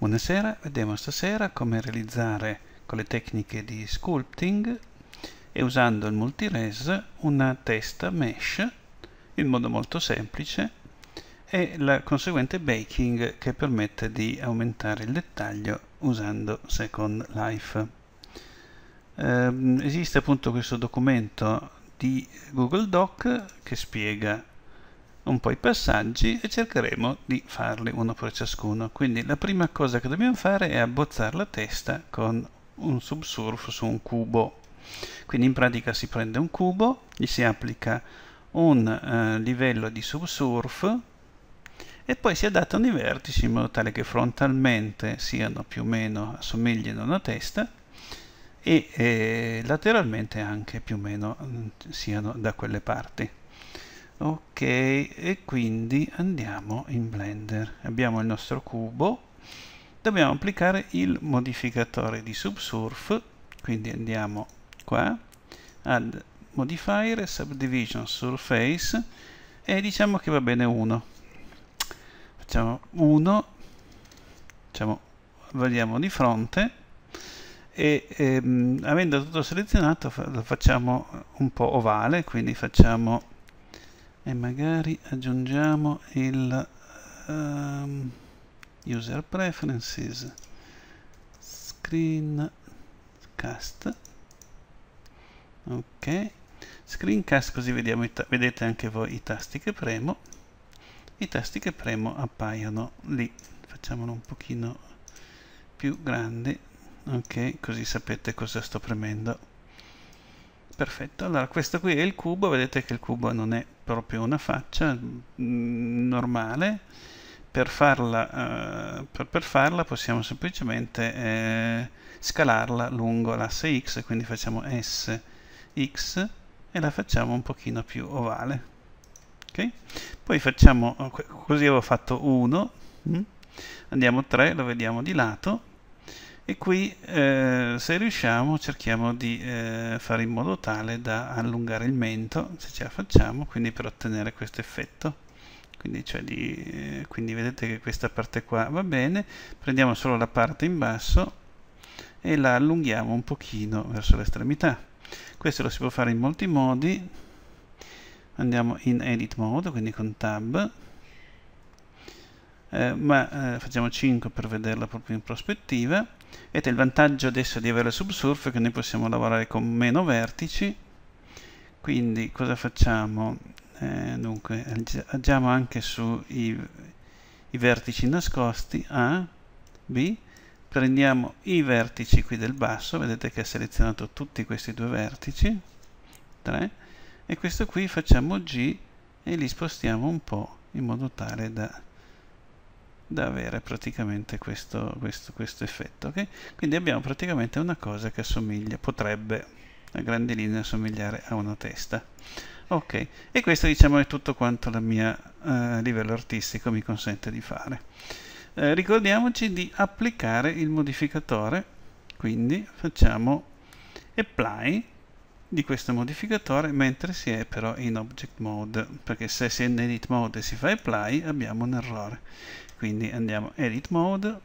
Buonasera, vediamo stasera come realizzare con le tecniche di sculpting e usando il multires una testa mesh in modo molto semplice e la conseguente baking che permette di aumentare il dettaglio usando Second Life. Eh, esiste appunto questo documento di Google Doc che spiega un po' i passaggi e cercheremo di farli uno per ciascuno. Quindi la prima cosa che dobbiamo fare è abbozzare la testa con un subsurf su un cubo. Quindi in pratica si prende un cubo, gli si applica un eh, livello di subsurf e poi si adattano i vertici in modo tale che frontalmente siano più o meno assomigliano a una testa e eh, lateralmente anche più o meno mm, siano da quelle parti ok e quindi andiamo in blender abbiamo il nostro cubo dobbiamo applicare il modificatore di subsurf quindi andiamo qua add modifier subdivision surface e diciamo che va bene 1 facciamo 1 diciamo vediamo di fronte e ehm, avendo tutto selezionato lo facciamo un po' ovale quindi facciamo e magari aggiungiamo il um, user preferences screencast ok screencast così vediamo, vedete anche voi i tasti che premo i tasti che premo appaiono lì facciamolo un pochino più grande ok così sapete cosa sto premendo perfetto allora questo qui è il cubo vedete che il cubo non è proprio una faccia mm, normale per farla, uh, per, per farla, possiamo semplicemente eh, scalarla lungo l'asse x quindi facciamo S X e la facciamo un pochino più ovale okay? poi facciamo eh, così avevo fatto 1 mm? andiamo 3 lo vediamo di lato e qui eh, se riusciamo cerchiamo di eh, fare in modo tale da allungare il mento se ce la facciamo quindi per ottenere questo effetto quindi, cioè di, eh, quindi vedete che questa parte qua va bene prendiamo solo la parte in basso e la allunghiamo un pochino verso l'estremità questo lo si può fare in molti modi andiamo in edit mode quindi con tab eh, ma eh, facciamo 5 per vederla proprio in prospettiva Vedete il vantaggio adesso di avere subsurf è che noi possiamo lavorare con meno vertici, quindi cosa facciamo? Eh, dunque agiamo anche sui vertici nascosti A, B, prendiamo i vertici qui del basso, vedete che ha selezionato tutti questi due vertici, 3, e questo qui facciamo G e li spostiamo un po' in modo tale da da avere praticamente questo, questo, questo effetto. Okay? Quindi abbiamo praticamente una cosa che assomiglia, potrebbe a grandi linee assomigliare a una testa. Ok, e questo diciamo è tutto quanto la mia eh, livello artistico mi consente di fare. Eh, ricordiamoci di applicare il modificatore, quindi facciamo apply di questo modificatore mentre si è però in object mode perché se si è in edit mode e si fa apply abbiamo un errore quindi andiamo edit mode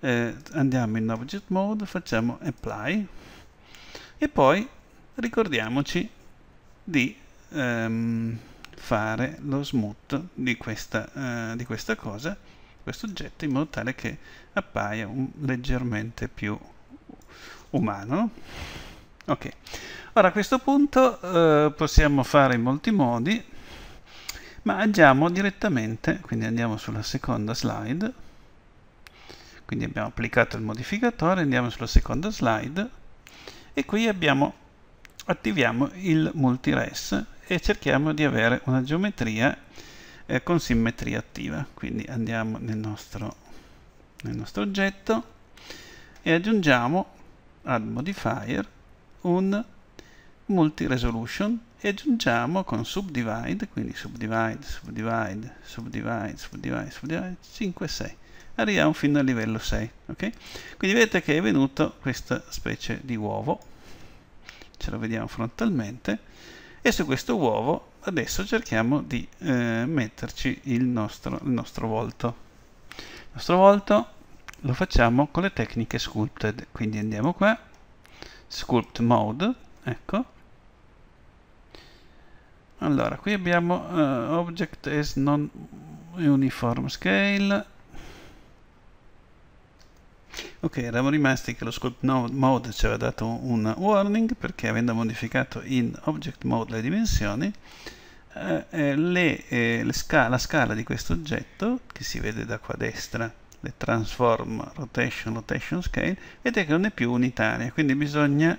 eh, andiamo in object mode facciamo apply e poi ricordiamoci di ehm, fare lo smooth di questa, eh, di questa cosa questo oggetto in modo tale che appaia un, leggermente più umano ok ora a questo punto eh, possiamo fare in molti modi ma agiamo direttamente, quindi andiamo sulla seconda slide, quindi abbiamo applicato il modificatore, andiamo sulla seconda slide e qui abbiamo, attiviamo il multires e cerchiamo di avere una geometria eh, con simmetria attiva. Quindi andiamo nel nostro, nel nostro oggetto e aggiungiamo al modifier un multi resolution e aggiungiamo con subdivide, quindi subdivide, subdivide, subdivide, subdivide, subdivide 5 6. Arriviamo fino al livello 6, ok? Quindi vedete che è venuto questa specie di uovo, ce lo vediamo frontalmente, e su questo uovo adesso cerchiamo di eh, metterci il nostro, il nostro volto. Il nostro volto lo facciamo con le tecniche sculpted, quindi andiamo qua, sculpt mode, ecco, allora qui abbiamo uh, object as non uniform scale ok eravamo rimasti che lo sculpt mode ci aveva dato un warning perché avendo modificato in object mode le dimensioni eh, eh, le, eh, le sca la scala di questo oggetto che si vede da qua a destra le transform rotation rotation scale vedete che non è più unitaria quindi bisogna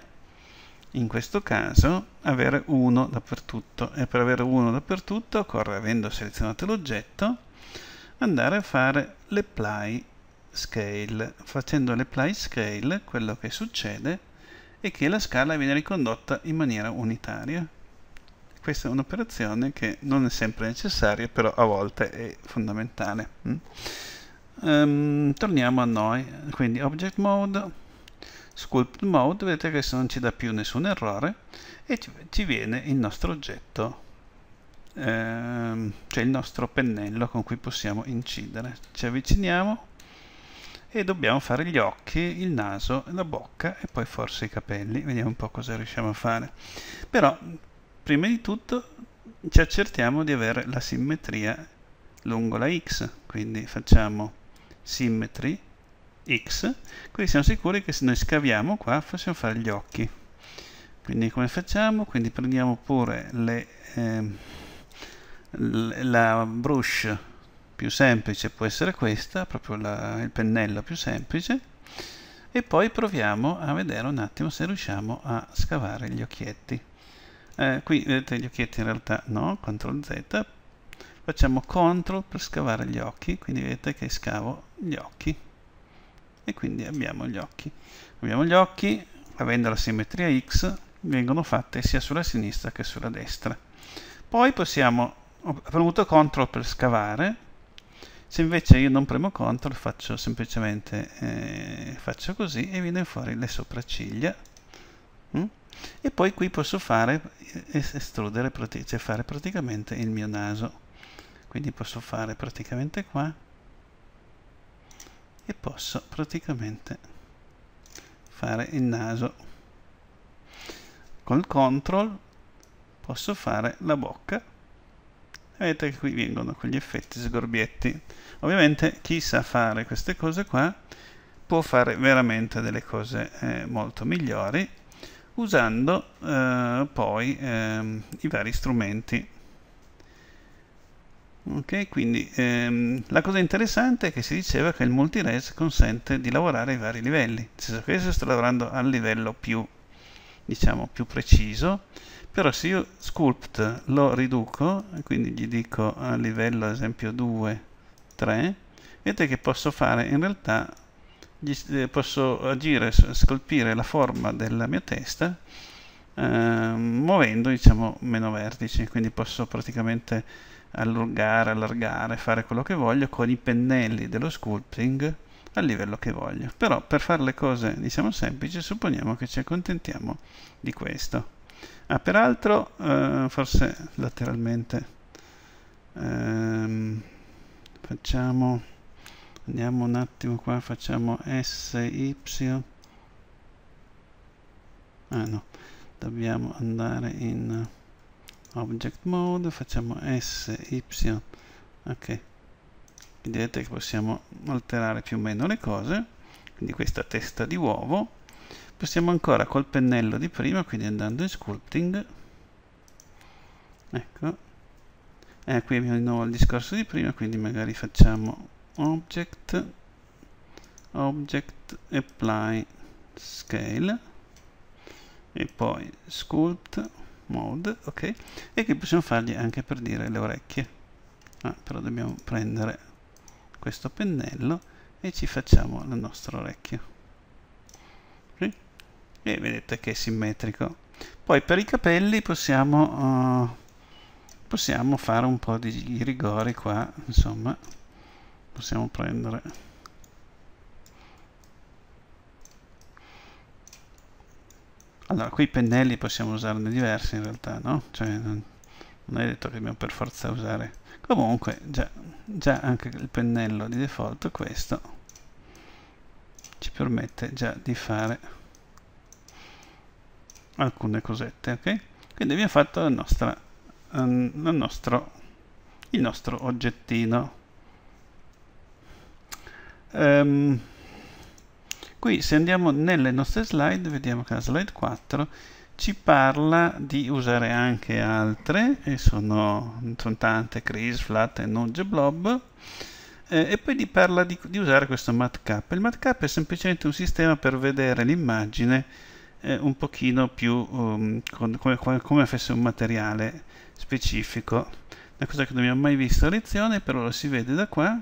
in questo caso avere uno dappertutto e per avere uno dappertutto occorre avendo selezionato l'oggetto andare a fare l'apply scale facendo l'apply scale quello che succede è che la scala viene ricondotta in maniera unitaria questa è un'operazione che non è sempre necessaria però a volte è fondamentale mm? um, torniamo a noi quindi object mode sculpt mode vedete che non ci dà più nessun errore e ci viene il nostro oggetto ehm, cioè il nostro pennello con cui possiamo incidere ci avviciniamo e dobbiamo fare gli occhi, il naso, la bocca e poi forse i capelli vediamo un po' cosa riusciamo a fare però prima di tutto ci accertiamo di avere la simmetria lungo la x quindi facciamo symmetry x, quindi siamo sicuri che se noi scaviamo qua possiamo fare gli occhi. Quindi come facciamo? Quindi prendiamo pure le, eh, la brush più semplice, può essere questa, proprio la, il pennello più semplice, e poi proviamo a vedere un attimo se riusciamo a scavare gli occhietti. Eh, qui vedete gli occhietti in realtà no, CTRL Z, facciamo CTRL per scavare gli occhi, quindi vedete che scavo gli occhi e quindi abbiamo gli occhi. Abbiamo gli occhi, avendo la simmetria X, vengono fatte sia sulla sinistra che sulla destra. Poi possiamo, ho premuto CTRL per scavare, se invece io non premo CTRL faccio semplicemente, eh, faccio così e viene fuori le sopracciglia. Mm? E poi qui posso fare, eh, estrudere, cioè fare praticamente il mio naso. Quindi posso fare praticamente qua e posso praticamente fare il naso col control posso fare la bocca vedete che qui vengono quegli effetti sgorbietti ovviamente chi sa fare queste cose qua può fare veramente delle cose eh, molto migliori usando eh, poi eh, i vari strumenti Ok, quindi ehm, la cosa interessante è che si diceva che il multires consente di lavorare ai vari livelli, nel senso che adesso sto lavorando al livello più, diciamo, più preciso, però se io sculpt lo riduco, quindi gli dico a livello ad esempio 2, 3, vedete che posso fare in realtà, eh, posso agire, scolpire la forma della mia testa eh, muovendo diciamo meno vertici, quindi posso praticamente allungare, allargare, fare quello che voglio con i pennelli dello sculpting a livello che voglio. Però per fare le cose diciamo semplici supponiamo che ci accontentiamo di questo. Ah, peraltro, eh, forse lateralmente, ehm, facciamo, andiamo un attimo qua, facciamo SY. Ah no, dobbiamo andare in object mode facciamo s y ok vedete che possiamo alterare più o meno le cose quindi questa testa di uovo possiamo ancora col pennello di prima quindi andando in sculpting ecco eh, qui abbiamo di nuovo il discorso di prima quindi magari facciamo object object apply scale e poi sculpt mode ok e qui possiamo fargli anche per dire le orecchie ah, però dobbiamo prendere questo pennello e ci facciamo la nostra orecchia sì? e vedete che è simmetrico poi per i capelli possiamo uh, possiamo fare un po' di rigori qua insomma possiamo prendere Allora, qui i pennelli possiamo usarne diversi in realtà, no? Cioè, non, è detto che dobbiamo per forza usare. Comunque, già, già anche il pennello di default, questo, ci permette già di fare alcune cosette, ok? Quindi abbiamo fatto la nostra, um, la nostro, il nostro oggettino. Um, qui se andiamo nelle nostre slide vediamo che la slide 4 ci parla di usare anche altre e sono, sono tante Chris, Flat e Nudge Blob eh, e poi ti parla di, di, usare questo matcap il matcap è semplicemente un sistema per vedere l'immagine eh, un pochino più um, con, come, come, fosse un materiale specifico una cosa che non abbiamo mai visto a lezione però lo si vede da qua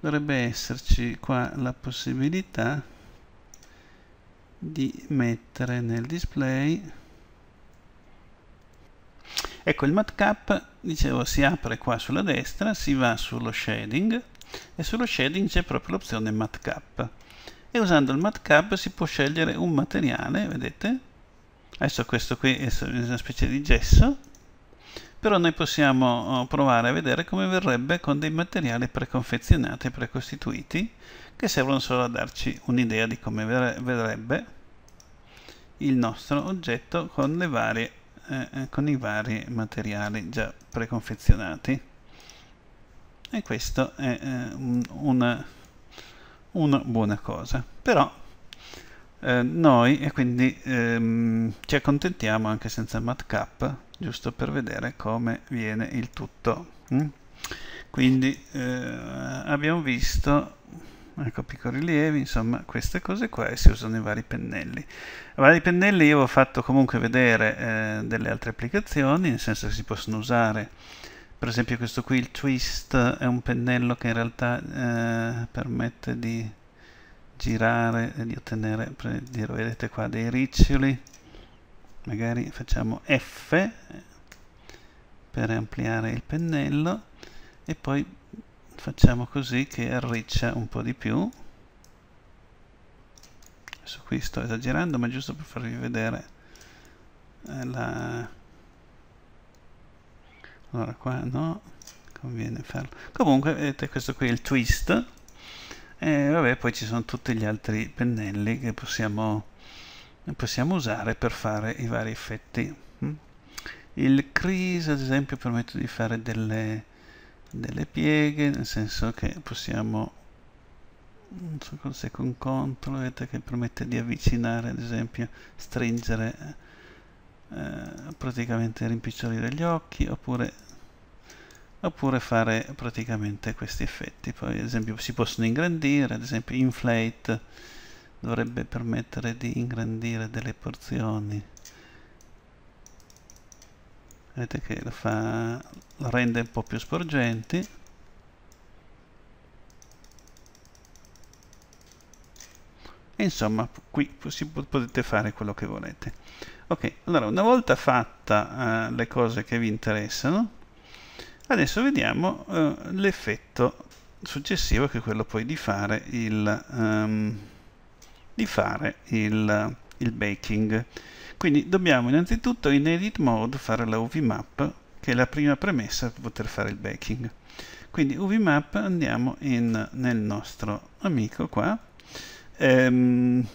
dovrebbe esserci qua la possibilità di mettere nel display ecco il matcap dicevo si apre qua sulla destra si va sullo shading e sullo shading c'è proprio l'opzione matcap e usando il matcap si può scegliere un materiale vedete adesso questo qui è una specie di gesso però noi possiamo oh, provare a vedere come verrebbe con dei materiali preconfezionati precostituiti che servono solo a darci un'idea di come verrebbe il nostro oggetto con, varie, eh, eh, con i vari materiali già preconfezionati e questo è eh, una, una, buona cosa però eh, noi e quindi ehm, ci accontentiamo anche senza matcap giusto per vedere come viene il tutto mm? quindi eh, abbiamo visto ecco piccoli rilievi insomma queste cose qua e si usano i vari pennelli i vari pennelli io ho fatto comunque vedere eh, delle altre applicazioni nel senso che si possono usare per esempio questo qui il twist è un pennello che in realtà eh, permette di girare e di ottenere vedete qua dei riccioli magari facciamo F per ampliare il pennello e poi facciamo così che arriccia un po' di più adesso qui sto esagerando ma giusto per farvi vedere eh, la... allora qua no conviene farlo comunque vedete questo qui è il twist e vabbè poi ci sono tutti gli altri pennelli che possiamo possiamo usare per fare i vari effetti. Mm? Il crease ad esempio permette di fare delle, delle pieghe, nel senso che possiamo, non so cos'è con control, vedete che permette di avvicinare ad esempio, stringere, eh, praticamente rimpicciolire gli occhi, oppure, oppure fare praticamente questi effetti. Poi ad esempio si possono ingrandire, ad esempio inflate, dovrebbe permettere di ingrandire delle porzioni vedete che lo, fa, lo rende un po' più sporgenti e insomma qui si, potete fare quello che volete ok allora una volta fatta uh, le cose che vi interessano adesso vediamo uh, l'effetto successivo che è quello poi di fare il um, di fare il, il baking. Quindi dobbiamo innanzitutto in edit mode fare la UVMAP, che è la prima premessa per poter fare il baking. Quindi UVMAP andiamo in, nel nostro amico qua, ehm,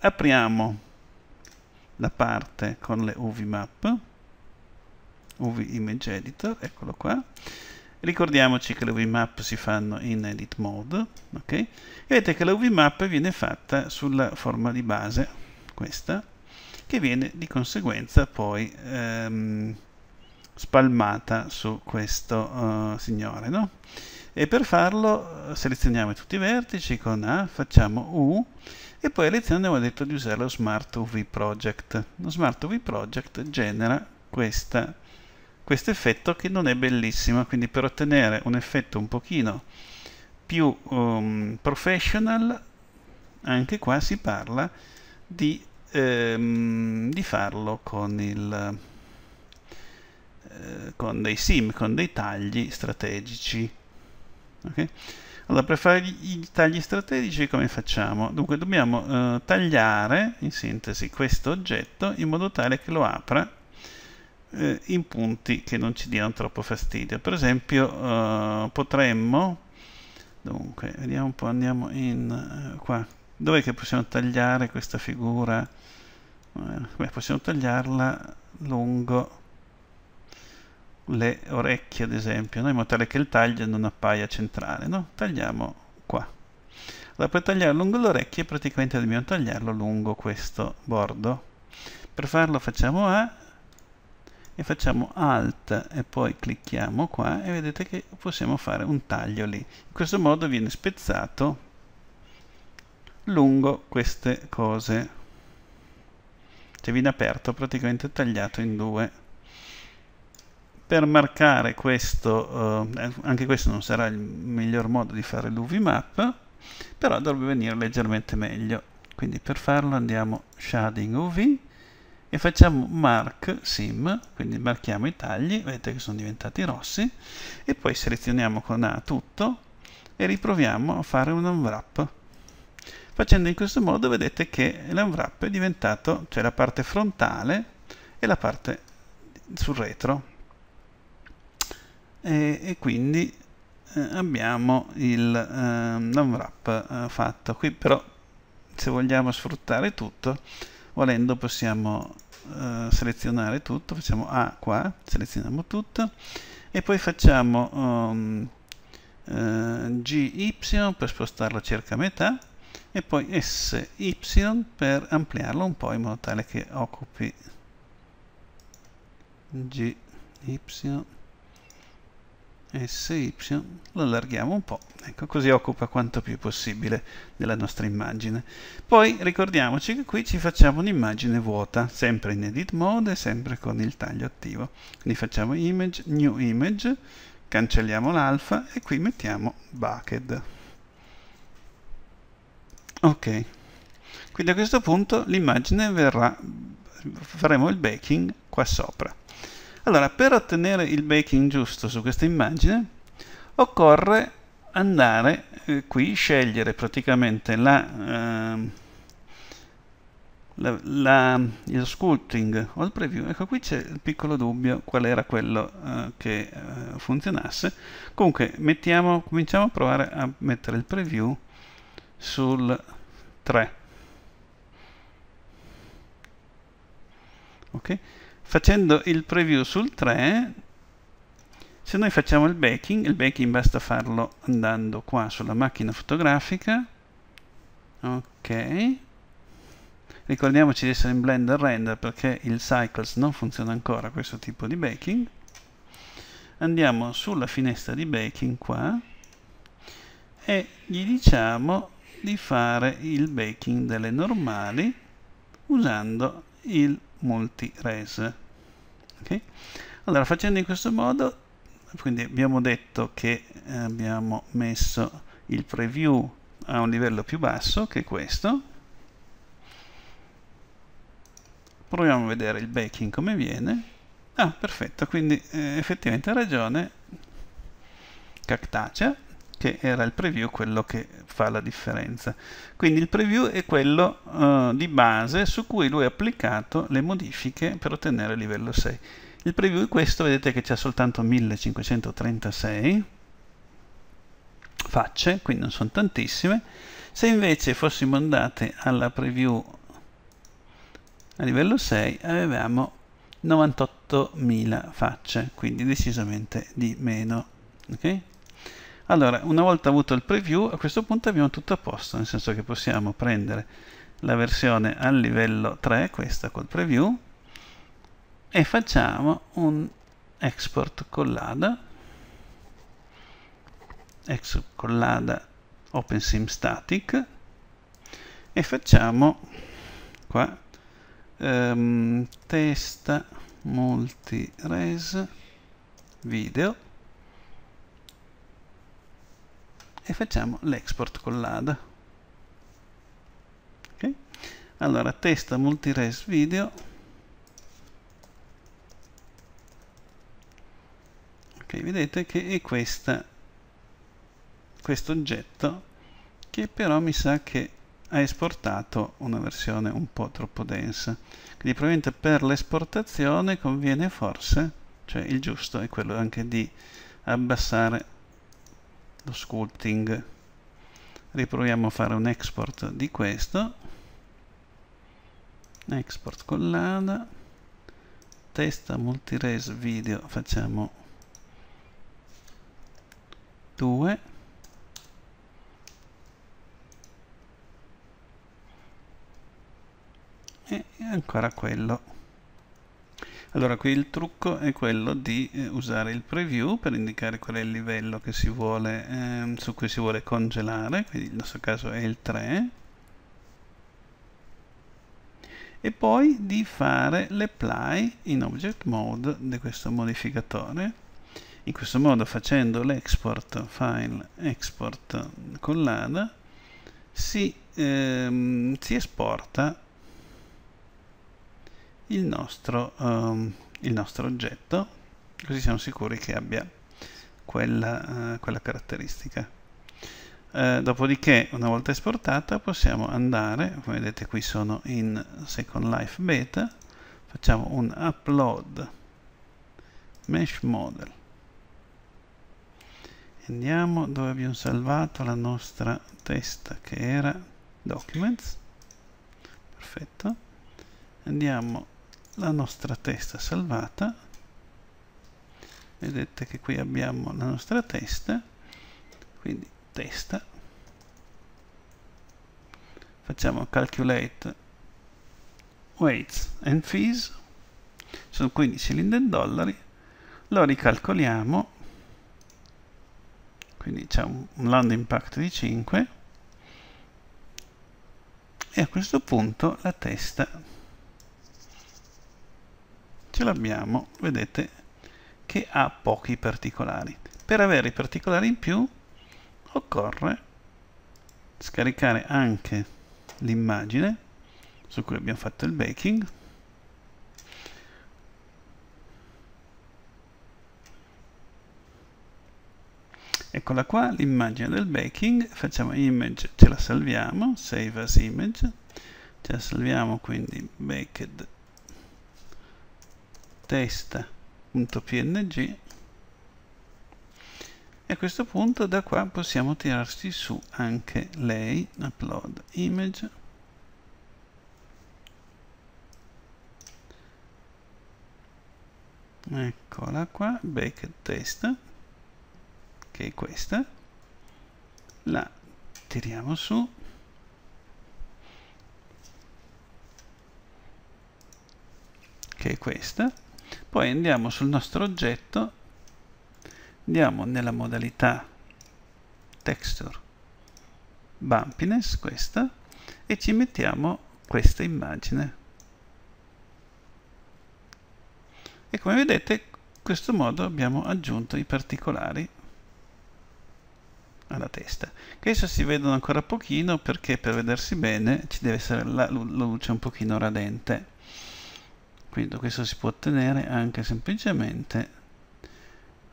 apriamo la parte con le UVMAP, UV Image Editor, eccolo qua, Ricordiamoci che le Vmap si fanno in edit mode, ok? vedete che la Vmap viene fatta sulla forma di base, questa, che viene di conseguenza poi ehm, spalmata su questo uh, signore, no? E per farlo eh, selezioniamo tutti i vertici con A, facciamo U e poi all'inizio abbiamo detto di usare lo Smart UV Project. Lo Smart UV Project genera questa questo effetto che non è bellissimo quindi per ottenere un effetto un pochino più um, professional anche qua si parla di, ehm, di farlo con, il, eh, con dei sim con dei tagli strategici okay? allora per fare i tagli strategici come facciamo? dunque dobbiamo eh, tagliare in sintesi questo oggetto in modo tale che lo apra eh, in punti che non ci diano troppo fastidio. Per esempio eh, potremmo, dunque, vediamo un po', andiamo in eh, qua, dov'è che possiamo tagliare questa figura? Eh, beh, possiamo tagliarla lungo le orecchie ad esempio, no? in modo tale che il taglio non appaia centrale, no? tagliamo qua. Allora, per tagliare lungo le orecchie praticamente dobbiamo tagliarlo lungo questo bordo. Per farlo facciamo A, e facciamo alt e poi clicchiamo qua e vedete che possiamo fare un taglio lì in questo modo viene spezzato lungo queste cose cioè viene aperto praticamente tagliato in due per marcare questo eh, anche questo non sarà il miglior modo di fare l'UV map però dovrebbe venire leggermente meglio quindi per farlo andiamo shading UV e facciamo mark sim, quindi marchiamo i tagli, vedete che sono diventati rossi, e poi selezioniamo con A tutto e riproviamo a fare un unwrap. Facendo in questo modo vedete che l'unwrap è diventato, cioè la parte frontale e la parte sul retro. E, e quindi eh, abbiamo il eh, unwrap eh, fatto. Qui però se vogliamo sfruttare tutto, volendo possiamo eh, selezionare tutto, facciamo A qua, selezioniamo tutto e poi facciamo um, eh, GY per spostarlo circa a metà e poi SY per ampliarlo un po' in modo tale che occupi GY eh SY, lo allarghiamo un po', ecco così occupa quanto più possibile della nostra immagine. Poi ricordiamoci che qui ci facciamo un'immagine vuota, sempre in edit mode, sempre con il taglio attivo. Quindi facciamo image, new image, cancelliamo l'alfa e qui mettiamo bucket. Ok, quindi a questo punto l'immagine verrà, faremo il baking qua sopra. Allora, per ottenere il baking giusto su questa immagine, occorre andare eh, qui, scegliere praticamente la, eh, la, la, il sculpting o il preview. Ecco, qui c'è il piccolo dubbio qual era quello eh, che eh, funzionasse. Comunque, mettiamo, cominciamo a provare a mettere il preview sul 3. Ok? facendo il preview sul 3 se noi facciamo il backing il backing basta farlo andando qua sulla macchina fotografica ok ricordiamoci di essere in Blender Render perché il Cycles non funziona ancora questo tipo di baking andiamo sulla finestra di baking qua e gli diciamo di fare il baking delle normali usando il multi res. Okay? Allora, facendo in questo modo, quindi abbiamo detto che eh, abbiamo messo il preview a un livello più basso che questo. Proviamo a vedere il backing come viene. Ah, perfetto, quindi eh, effettivamente ha ragione Cactacea che era il preview quello che fa la differenza. Quindi il preview è quello uh, di base su cui lui ha applicato le modifiche per ottenere il livello 6. Il preview è questo, vedete che c'è soltanto 1536 facce, quindi non sono tantissime. Se invece fossimo andate alla preview a livello 6 avevamo 98.000 facce, quindi decisamente di meno. Okay? Allora, una volta avuto il preview, a questo punto abbiamo tutto a posto, nel senso che possiamo prendere la versione al livello 3, questa col preview, e facciamo un export collada, export collada OpenSim static, e facciamo qua um, testa multi res video e facciamo l'export con l'ADA. Okay? Allora, testa multires video. Ok, vedete che è questa, questo oggetto che però mi sa che ha esportato una versione un po' troppo densa. Quindi probabilmente per l'esportazione conviene forse, cioè il giusto è quello anche di abbassare lo sculpting riproviamo a fare un export di questo export collana testa multires video facciamo 2 e ancora quello allora qui il trucco è quello di eh, usare il preview per indicare qual è il livello vuole, ehm, su cui si vuole congelare, quindi nel nostro caso è il 3, e poi di fare l'apply in object mode di questo modificatore. In questo modo facendo l'export file export con l'ADA si, ehm, si esporta il nostro, um, il nostro oggetto, così siamo sicuri che abbia quella, uh, quella caratteristica. Uh, dopodiché, una volta esportata, possiamo andare, come vedete qui sono in Second Life Beta, facciamo un upload mesh model andiamo dove abbiamo salvato la nostra testa che era documents perfetto andiamo la nostra testa salvata vedete che qui abbiamo la nostra testa quindi testa facciamo calculate weights and fees sono 15 linde in dollari lo ricalcoliamo quindi c'è un land impact di 5 e a questo punto la testa ce l'abbiamo, vedete, che ha pochi particolari. Per avere i particolari in più occorre scaricare anche l'immagine su cui abbiamo fatto il baking eccola qua l'immagine del baking facciamo image ce la salviamo save as image ce la salviamo quindi baked testa.png e a questo punto da qua possiamo tirarci su anche lei upload image eccola qua back test che è questa la tiriamo su che è questa poi andiamo sul nostro oggetto andiamo nella modalità texture bumpiness questa e ci mettiamo questa immagine e come vedete in questo modo abbiamo aggiunto i particolari alla testa che adesso si vedono ancora pochino perché per vedersi bene ci deve essere la luce un pochino radente quindi questo si può ottenere anche semplicemente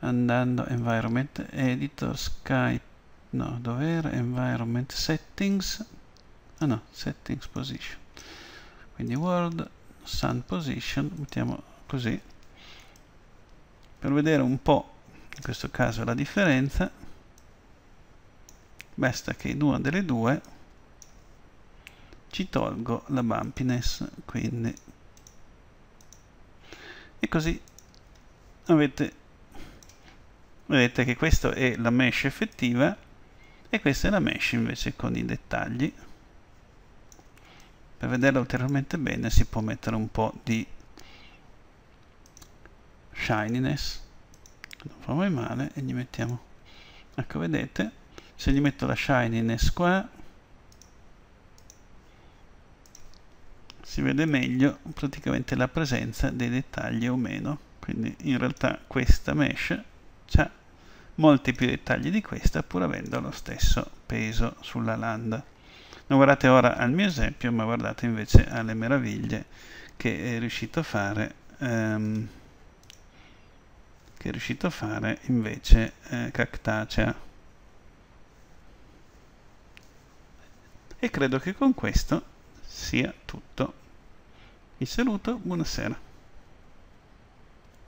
andando environment editor skype no dov'era environment settings ah no settings position quindi world sun position mettiamo così per vedere un po in questo caso la differenza basta che in una delle due ci tolgo la bumpiness quindi e così avete vedete che questa è la mesh effettiva e questa è la mesh invece con i dettagli per vederla ulteriormente bene si può mettere un po' di shininess non fa mai male e gli mettiamo ecco vedete se gli metto la shininess qua si vede meglio praticamente la presenza dei dettagli o meno quindi in realtà questa mesh ha molti più dettagli di questa pur avendo lo stesso peso sulla landa non guardate ora al mio esempio ma guardate invece alle meraviglie che è riuscito a fare ehm, che è riuscito a fare invece eh, Cactacea e credo che con questo sia tutto vi saluto, buonasera.